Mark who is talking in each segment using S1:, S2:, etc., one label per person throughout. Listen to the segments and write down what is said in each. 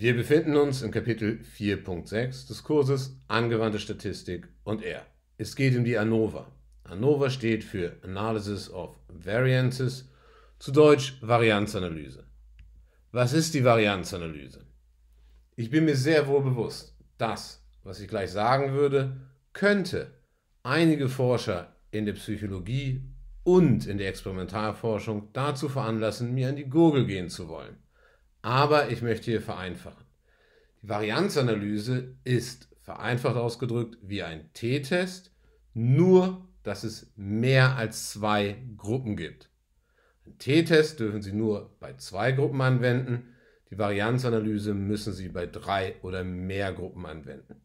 S1: Wir befinden uns im Kapitel 4.6 des Kurses Angewandte Statistik und R. Es geht um die ANOVA. ANOVA steht für Analysis of Variances, zu Deutsch Varianzanalyse. Was ist die Varianzanalyse? Ich bin mir sehr wohl bewusst, dass, was ich gleich sagen würde, könnte einige Forscher in der Psychologie und in der Experimentalforschung dazu veranlassen, mir an die Gurgel gehen zu wollen. Aber ich möchte hier vereinfachen. Die Varianzanalyse ist, vereinfacht ausgedrückt, wie ein T-Test, nur dass es mehr als zwei Gruppen gibt. Einen T-Test dürfen Sie nur bei zwei Gruppen anwenden, die Varianzanalyse müssen Sie bei drei oder mehr Gruppen anwenden.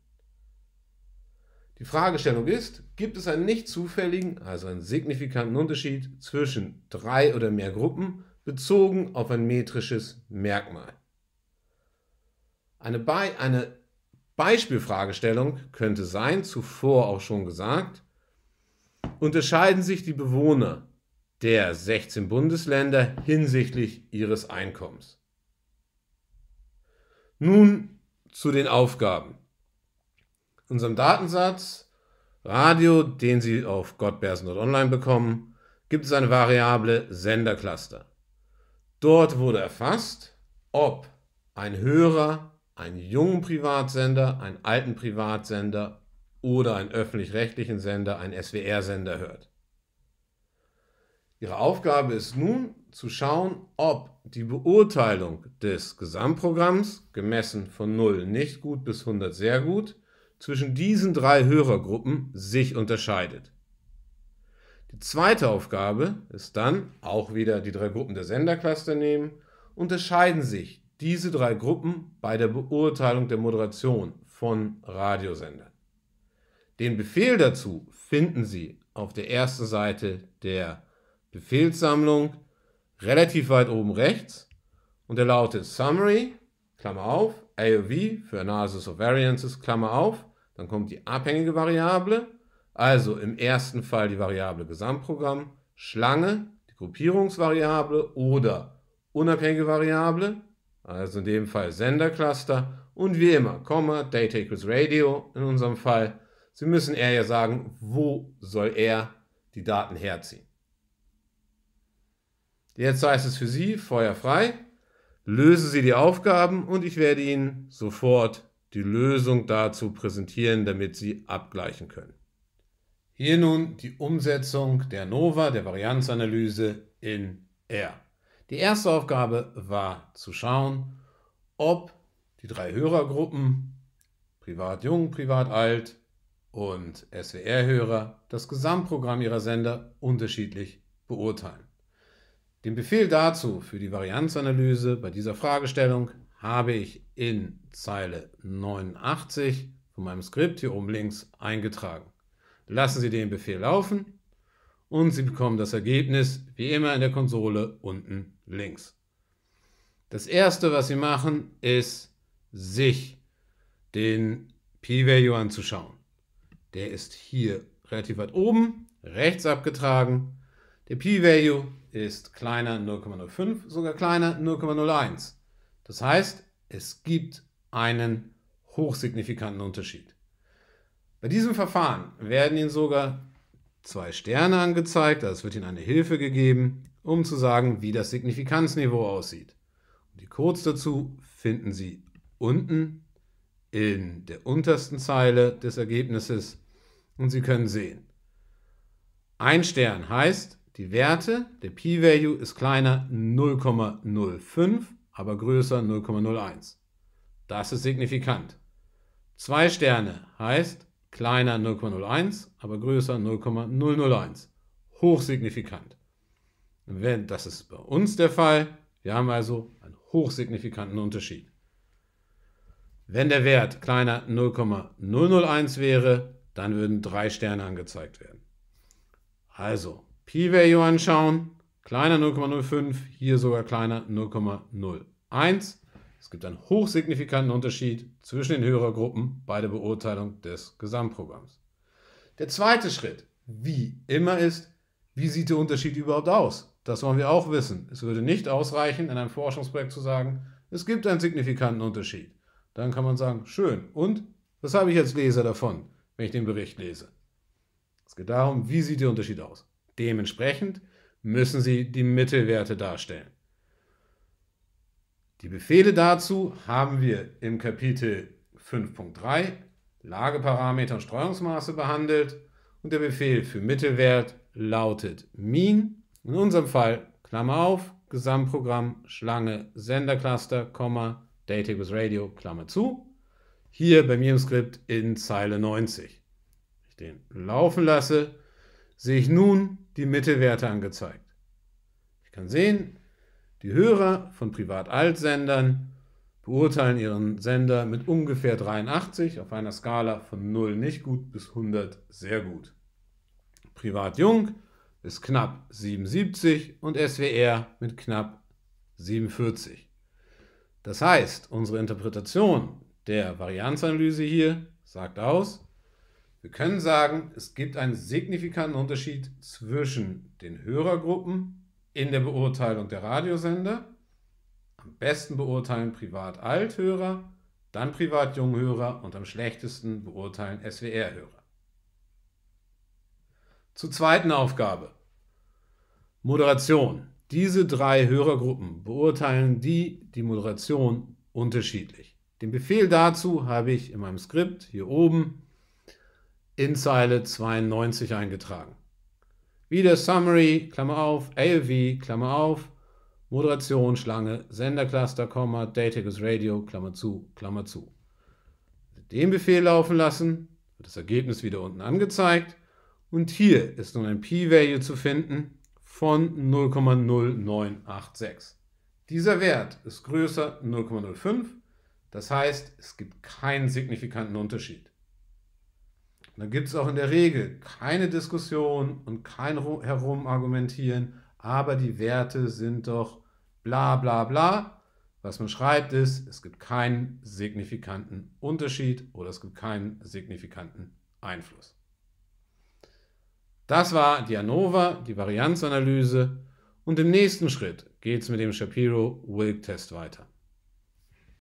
S1: Die Fragestellung ist, gibt es einen nicht zufälligen, also einen signifikanten Unterschied zwischen drei oder mehr Gruppen bezogen auf ein metrisches Merkmal. Eine, Be eine Beispielfragestellung könnte sein, zuvor auch schon gesagt, unterscheiden sich die Bewohner der 16 Bundesländer hinsichtlich ihres Einkommens. Nun zu den Aufgaben. Unserem Datensatz Radio, den Sie auf Gottbersen.online bekommen, gibt es eine Variable Sendercluster. Dort wurde erfasst, ob ein Hörer einen jungen Privatsender, einen alten Privatsender oder einen öffentlich-rechtlichen Sender, einen SWR-Sender hört. Ihre Aufgabe ist nun zu schauen, ob die Beurteilung des Gesamtprogramms, gemessen von 0 nicht gut bis 100 sehr gut, zwischen diesen drei Hörergruppen sich unterscheidet. Die zweite Aufgabe ist dann, auch wieder die drei Gruppen der Sendercluster nehmen, unterscheiden sich diese drei Gruppen bei der Beurteilung der Moderation von Radiosendern. Den Befehl dazu finden Sie auf der ersten Seite der Befehlssammlung relativ weit oben rechts und er lautet Summary, Klammer auf, AOV für Analysis of Variances, Klammer auf, dann kommt die abhängige Variable also im ersten Fall die Variable Gesamtprogramm, Schlange, die Gruppierungsvariable oder unabhängige Variable, also in dem Fall Sendercluster und wie immer Komma, Data equals Radio in unserem Fall. Sie müssen eher ja sagen, wo soll er die Daten herziehen. Jetzt heißt es für Sie feuerfrei. Lösen Sie die Aufgaben und ich werde Ihnen sofort die Lösung dazu präsentieren, damit Sie abgleichen können. Hier nun die Umsetzung der NOVA, der Varianzanalyse, in R. Die erste Aufgabe war zu schauen, ob die drei Hörergruppen, privat jung, privat alt und SWR-Hörer, das Gesamtprogramm ihrer Sender unterschiedlich beurteilen. Den Befehl dazu für die Varianzanalyse bei dieser Fragestellung habe ich in Zeile 89 von meinem Skript hier oben links eingetragen lassen Sie den Befehl laufen und Sie bekommen das Ergebnis wie immer in der Konsole unten links. Das erste, was Sie machen, ist sich den P-Value anzuschauen. Der ist hier relativ weit oben, rechts abgetragen. Der P-Value ist kleiner 0,05, sogar kleiner 0,01. Das heißt, es gibt einen hochsignifikanten Unterschied. Bei diesem Verfahren werden Ihnen sogar zwei Sterne angezeigt, also es wird Ihnen eine Hilfe gegeben, um zu sagen, wie das Signifikanzniveau aussieht. Und die Codes dazu finden Sie unten in der untersten Zeile des Ergebnisses und Sie können sehen, ein Stern heißt, die Werte, der P-Value ist kleiner 0,05, aber größer 0,01. Das ist signifikant. Zwei Sterne heißt, kleiner 0,01, aber größer 0,001. Hochsignifikant. Wenn, das ist bei uns der Fall. Wir haben also einen hochsignifikanten Unterschied. Wenn der Wert kleiner 0,001 wäre, dann würden drei Sterne angezeigt werden. Also P-Value anschauen, kleiner 0,05, hier sogar kleiner 0,01. Es gibt einen hochsignifikanten Unterschied zwischen den Hörergruppen bei der Beurteilung des Gesamtprogramms. Der zweite Schritt, wie immer, ist, wie sieht der Unterschied überhaupt aus? Das wollen wir auch wissen. Es würde nicht ausreichen, in einem Forschungsprojekt zu sagen, es gibt einen signifikanten Unterschied. Dann kann man sagen, schön. Und was habe ich als Leser davon, wenn ich den Bericht lese? Es geht darum, wie sieht der Unterschied aus? Dementsprechend müssen Sie die Mittelwerte darstellen. Die Befehle dazu haben wir im Kapitel 5.3 Lageparameter und Streuungsmaße behandelt und der Befehl für Mittelwert lautet min, in unserem Fall Klammer auf, Gesamtprogramm, Schlange, Sendercluster, Komma, with Radio, Klammer zu. Hier bei mir im Skript in Zeile 90. Wenn ich den laufen lasse, sehe ich nun die Mittelwerte angezeigt. Ich kann sehen, die Hörer von Privat-Altsendern beurteilen ihren Sender mit ungefähr 83 auf einer Skala von 0 nicht gut bis 100 sehr gut. Privat Jung ist knapp 77 und SWR mit knapp 47. Das heißt, unsere Interpretation der Varianzanalyse hier sagt aus, wir können sagen, es gibt einen signifikanten Unterschied zwischen den Hörergruppen in der Beurteilung der Radiosender, am besten beurteilen Privat-Althörer, dann Privat-Junghörer und am schlechtesten beurteilen SWR-Hörer. Zur zweiten Aufgabe. Moderation. Diese drei Hörergruppen beurteilen die, die Moderation unterschiedlich. Den Befehl dazu habe ich in meinem Skript hier oben in Zeile 92 eingetragen. Wieder Summary, Klammer auf, ALV, Klammer auf, Moderation, Schlange, Sendercluster, Komma, Datagus Radio, Klammer zu, Klammer zu. Den Befehl laufen lassen, wird das Ergebnis wieder unten angezeigt. Und hier ist nun ein P-Value zu finden von 0,0986. Dieser Wert ist größer 0,05, das heißt, es gibt keinen signifikanten Unterschied. Und da gibt es auch in der Regel keine Diskussion und kein Herumargumentieren, aber die Werte sind doch bla bla bla. Was man schreibt ist, es gibt keinen signifikanten Unterschied oder es gibt keinen signifikanten Einfluss. Das war die ANOVA, die Varianzanalyse. Und im nächsten Schritt geht es mit dem Shapiro-Wilk-Test weiter.